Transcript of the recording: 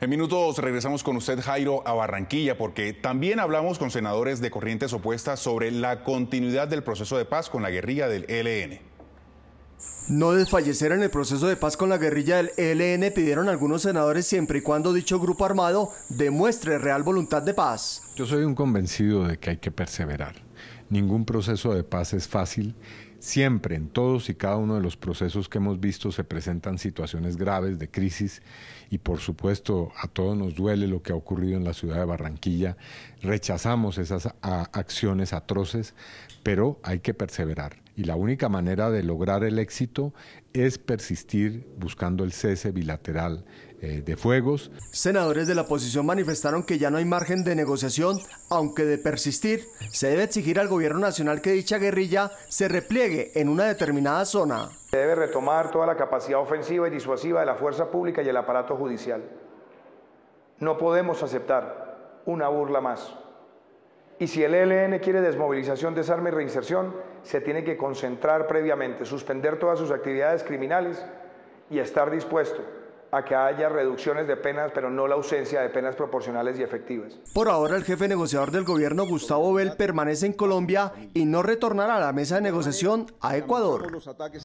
En minutos regresamos con usted, Jairo, a Barranquilla, porque también hablamos con senadores de corrientes opuestas sobre la continuidad del proceso de paz con la guerrilla del ELN. No desfallecer en el proceso de paz con la guerrilla del ELN pidieron algunos senadores siempre y cuando dicho grupo armado demuestre real voluntad de paz. Yo soy un convencido de que hay que perseverar. Ningún proceso de paz es fácil. Siempre en todos y cada uno de los procesos que hemos visto se presentan situaciones graves de crisis y por supuesto a todos nos duele lo que ha ocurrido en la ciudad de Barranquilla. Rechazamos esas ah, acciones atroces, pero hay que perseverar y la única manera de lograr el éxito es persistir buscando el cese bilateral eh, de fuegos. Senadores de la oposición manifestaron que ya no hay margen de negociación, aunque de persistir, se debe exigir al gobierno nacional que dicha guerrilla se repliegue en una determinada zona. Se debe retomar toda la capacidad ofensiva y disuasiva de la fuerza pública y el aparato judicial. No podemos aceptar una burla más. Y si el ELN quiere desmovilización, desarme y reinserción, se tiene que concentrar previamente, suspender todas sus actividades criminales y estar dispuesto a que haya reducciones de penas, pero no la ausencia de penas proporcionales y efectivas. Por ahora, el jefe negociador del gobierno, Gustavo Bell, permanece en Colombia y no retornará a la mesa de negociación a Ecuador.